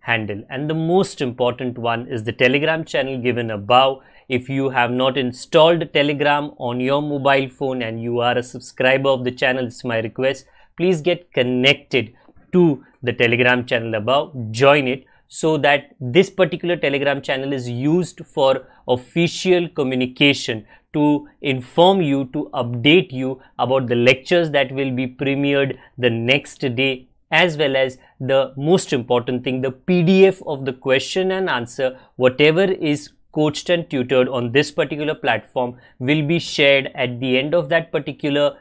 handle and the most important one is the telegram channel given above if you have not installed telegram on your mobile phone and you are a subscriber of the channel it's my request please get connected to the telegram channel above join it so that this particular telegram channel is used for official communication to inform you to update you about the lectures that will be premiered the next day as well as the most important thing, the PDF of the question and answer, whatever is coached and tutored on this particular platform will be shared at the end of that particular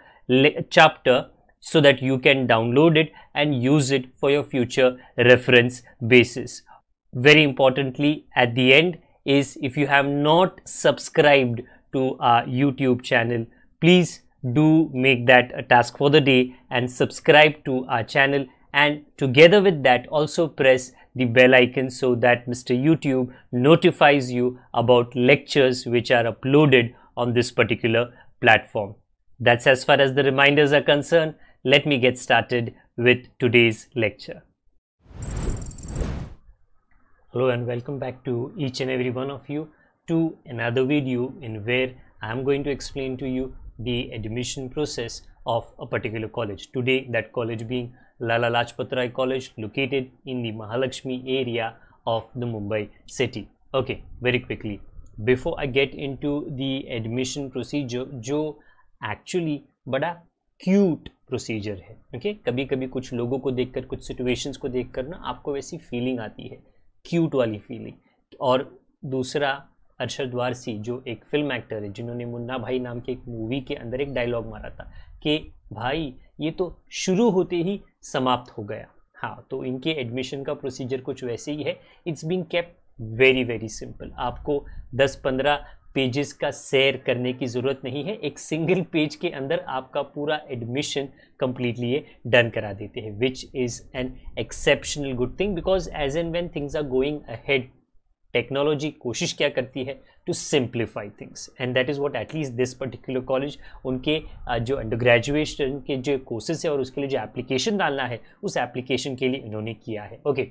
chapter so that you can download it and use it for your future reference basis. Very importantly, at the end is if you have not subscribed to our YouTube channel, please do make that a task for the day and subscribe to our channel and together with that also press the bell icon so that Mr. YouTube notifies you about lectures which are uploaded on this particular platform. That's as far as the reminders are concerned. Let me get started with today's lecture. Hello and welcome back to each and every one of you to another video in where I am going to explain to you the admission process of a particular college. Today that college being Lala Lajpat Rai College located in the Mahalakshmi area of the Mumbai city. Okay, very quickly. Before I get into the admission procedure, जो actually बड़ा cute procedure है okay? कभी कभी कुछ लोगों को देखकर कुछ situations को देखकर ना आपको वैसी feeling आती है cute वाली feeling. और दूसरा अरशद वारसी जो एक film actor है जिन्होंने मुन्ना भाई नाम के एक movie के अंदर एक dialogue मारा था कि भाई ये तो शुरू होते ही समाप्त हो गया हाँ तो इनके एडमिशन का प्रोसीजर कुछ वैसे ही है it's been kept very very simple आपको 10-15 पेजेस का सैर करने की ज़रूरत नहीं है एक सिंगल पेज के अंदर आपका पूरा एडमिशन कम्प्लीटली ये डन करा देते हैं which is an exceptional good thing because as and when things are going ahead technology कोशिश क्या करती है to simplify things and that is what at least this particular college उनके जो अंडर ग्रेजुएशन के जो कोर्सेज है और उसके लिए जो एप्लीकेशन डालना है उस एप्लीकेशन के लिए इन्होंने किया है okay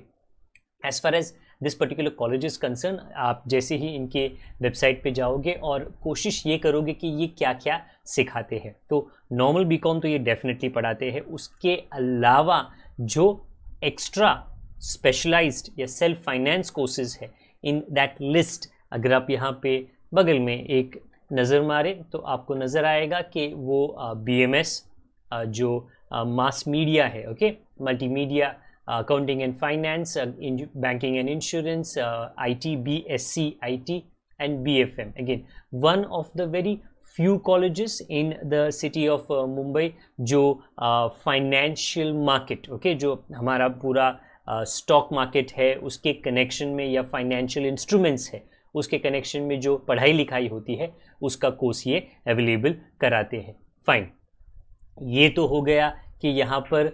as far as this particular college is concern आप जैसे ही इनके वेबसाइट पे जाओगे और कोशिश ये करोगे कि ये क्या क्या सिखाते हैं तो नॉर्मल बी तो ये डेफिनेटली पढ़ाते हैं उसके अलावा जो एक्स्ट्रा स्पेशलाइज्ड या सेल्फ फाइनेंस कोर्सेज है इन दैट लिस्ट अगर आप यहाँ पे बगल में एक नज़र मारें तो आपको नज़र आएगा कि वो बी एम एस जो मास मीडिया है okay multimedia accounting and finance banking and insurance I T B S C I T and BFM. Again, one of the the few colleges in the city of of Mumbai जो financial uh, market okay जो हमारा पूरा stock uh, market है उसके connection में या financial instruments है उसके कनेक्शन में जो पढ़ाई लिखाई होती है उसका कोर्स ये अवेलेबल कराते हैं फाइन ये तो हो गया कि यहाँ पर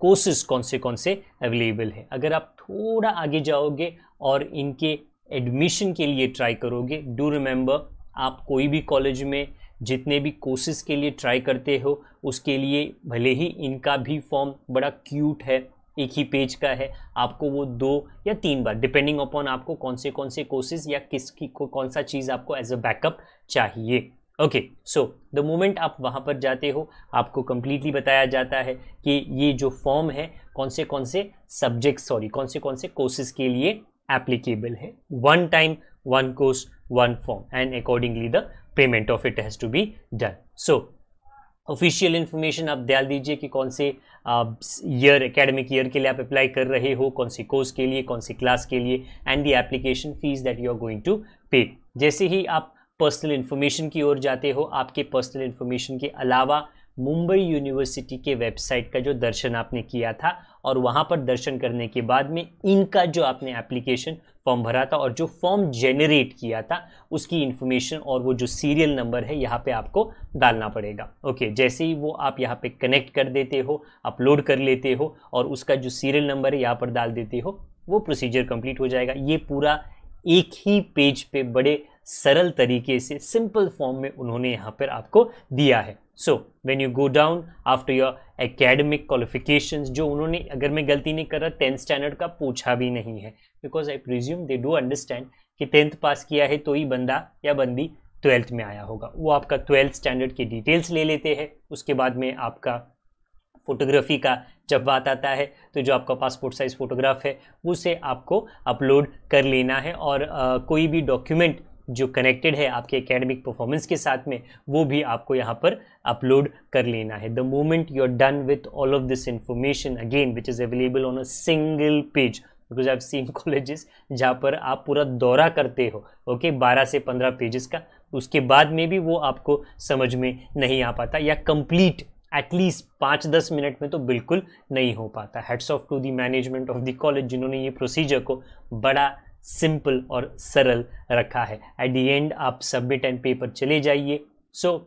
कोर्सेज कौन से कौन से अवेलेबल हैं अगर आप थोड़ा आगे जाओगे और इनके एडमिशन के लिए ट्राई करोगे डू रिमेंबर आप कोई भी कॉलेज में जितने भी कोर्सेज के लिए ट्राई करते हो उसके लिए भले ही इनका भी फॉर्म बड़ा क्यूट है एक ही पेज का है आपको वो दो या तीन बार डिपेंडिंग अपॉन आपको कौन से कौन से कोर्सेज या किस की को कौन सा चीज़ आपको एज अ बैकअप चाहिए ओके सो द मोमेंट आप वहाँ पर जाते हो आपको कम्प्लीटली बताया जाता है कि ये जो फॉर्म है कौन से कौन से सब्जेक्ट सॉरी कौन से कौन से कोर्सेज के लिए एप्लीकेबल है one time one course one form and accordingly the payment of it has to be done so official information आप डाल दीजिए कि कौन से ईयर एकेडमिक ईयर के लिए आप अप्लाई कर रहे हो कौन सी कोर्स के लिए कौन सी क्लास के लिए and the application fees that you are going to pay जैसे ही आप पर्सनल इन्फॉर्मेशन की ओर जाते हो आपके पर्सनल इन्फॉर्मेशन के अलावा मुंबई यूनिवर्सिटी के वेबसाइट का जो दर्शन आपने किया था और वहाँ पर दर्शन करने के बाद में इनका जो आपने एप्लीकेशन फॉर्म भरा था और जो फॉर्म जेनरेट किया था उसकी इन्फॉर्मेशन और वो जो सीरियल नंबर है यहाँ पे आपको डालना पड़ेगा ओके जैसे ही वो आप यहाँ पे कनेक्ट कर देते हो अपलोड कर लेते हो और उसका जो सीरियल नंबर है यहाँ पर डाल देते हो वो प्रोसीजर कंप्लीट हो जाएगा ये पूरा एक ही पेज पे बड़े सरल तरीके से सिंपल फॉर्म में उन्होंने यहाँ पर आपको दिया है so when you go down after your academic qualification जो उन्होंने अगर मैं गलती नहीं कर रहा टेंथ स्टैंडर्ड का पूछा भी नहीं है because I presume they do understand कि टेंथ पास किया है तो ही बंदा या बंदी ट्वेल्थ में आया होगा वो आपका ट्वेल्थ स्टैंडर्ड की डिटेल्स ले लेते हैं उसके बाद में आपका फोटोग्राफी का जब बात आता है तो जो आपका पासपोर्ट साइज़ फ़ोटोग्राफ है उसे आपको अपलोड कर लेना है और आ, कोई भी डॉक्यूमेंट जो कनेक्टेड है आपके एकेडमिक परफॉर्मेंस के साथ में वो भी आपको यहाँ पर अपलोड कर लेना है the moment you are done with all of this information again which is available on a single page because I seen colleges जहाँ पर आप पूरा दौरा करते हो ओके okay? 12 से 15 पेजेस का उसके बाद में भी वो आपको समझ में नहीं आ पाता या कंप्लीट एटलीस्ट पाँच दस मिनट में तो बिल्कुल नहीं हो पाता heads of to the management of the college जिन्होंने ये प्रोसीजर को बड़ा सिंपल और सरल रखा है एट दी एंड आप सबमिट एंड पे पर चले जाइए सो so,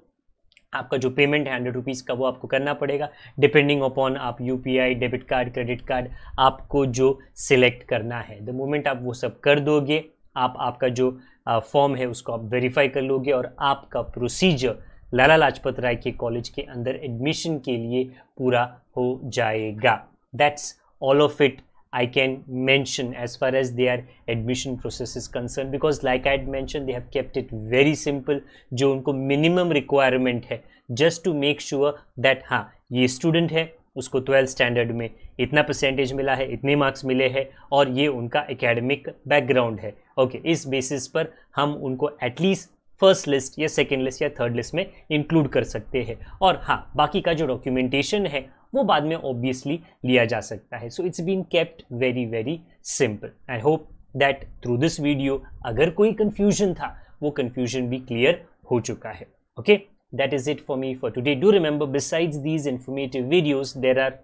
आपका जो पेमेंट है हंड्रेड रुपीज़ का वो आपको करना पड़ेगा डिपेंडिंग अपॉन आप you debit card credit card आपको जो सिलेक्ट करना है द मोमेंट आप वो सब कर दोगे आप आपका जो फॉर्म है उसको आप वेरीफाई कर लोगे और आपका प्रोसीजर लाला लाजपत राय के कॉलेज के अंदर एडमिशन के लिए पूरा हो जाएगा that's all of it I can mention as far as their admission process is concerned because like I had mentioned they have kept it very simple जो उनको minimum requirement है just to make sure that हाँ ये student है उसको twelfth standard में इतना percentage मिला है इतने marks मिले हैं और ये उनका academic background है okay, इस basis पर हम उनको at least फर्स्ट लिस्ट या सेकेंड लिस्ट या थर्ड लिस्ट में इंक्लूड कर सकते हैं और हाँ बाकी का जो डॉक्यूमेंटेशन है वो बाद में ऑब्वियसली लिया जा सकता है so it's been kept very very simple I hope that through this video अगर कोई कन्फ्यूजन था वो कन्फ्यूजन भी क्लियर हो चुका है okay that is it for me for today do remember besides these informative videos there are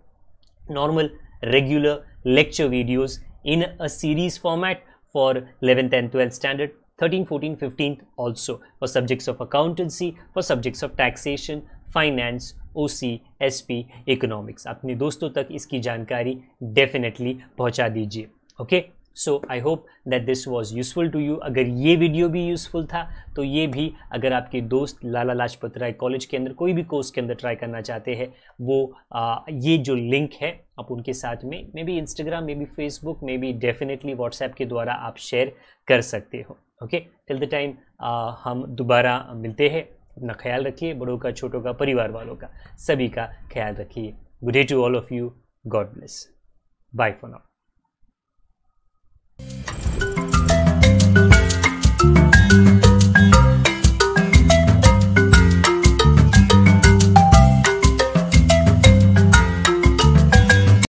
normal regular lecture videos in a format for for 11th twelfth 12th standard 13 14 15th also for subjects of accountancy for subjects of taxation finance O C S P economics अपने दोस्तों तक इसकी जानकारी definitely पहुंचा दीजिए okay so I hope that this was useful to you अगर ये video भी यूजफुल था तो ये भी अगर आपके दोस्त लाला लाजपत राय कॉलेज के अंदर कोई भी कोर्स के अंदर ट्राई करना चाहते हैं वो आ, ये जो लिंक है आप उनके साथ में maybe Instagram maybe Facebook maybe definitely WhatsApp के द्वारा आप शेयर कर सकते हो ओके टिल द टाइम हम दोबारा मिलते हैं अपना ख्याल रखिए बड़ों का छोटों का परिवार वालों का सभी का ख्याल रखिए good day to all of you God bless bye for now